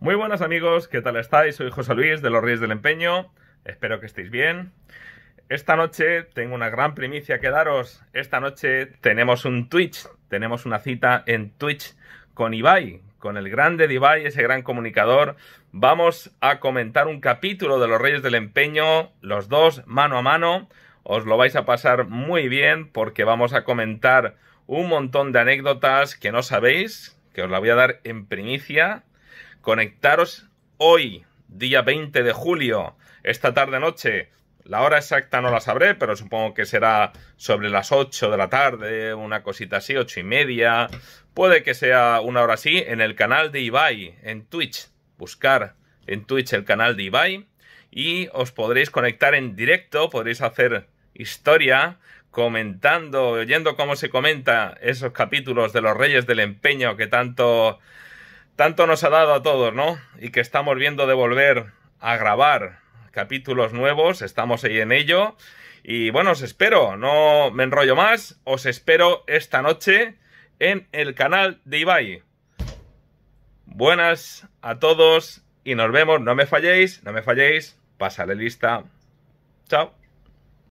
Muy buenas amigos, ¿qué tal estáis? Soy José Luis de Los Reyes del Empeño, espero que estéis bien. Esta noche tengo una gran primicia que daros. Esta noche tenemos un Twitch, tenemos una cita en Twitch con Ibai, con el grande de Ibai, ese gran comunicador. Vamos a comentar un capítulo de Los Reyes del Empeño, los dos mano a mano. Os lo vais a pasar muy bien porque vamos a comentar un montón de anécdotas que no sabéis, que os la voy a dar en primicia conectaros hoy, día 20 de julio, esta tarde noche. La hora exacta no la sabré, pero supongo que será sobre las 8 de la tarde, una cosita así, 8 y media. Puede que sea una hora así, en el canal de Ibai, en Twitch. Buscar en Twitch el canal de Ibai y os podréis conectar en directo, podréis hacer historia comentando, oyendo cómo se comenta esos capítulos de los Reyes del Empeño que tanto tanto nos ha dado a todos, ¿no? Y que estamos viendo de volver a grabar capítulos nuevos, estamos ahí en ello. Y bueno, os espero, no me enrollo más, os espero esta noche en el canal de Ibai. Buenas a todos y nos vemos, no me falléis, no me falléis, pasaré lista. Chao.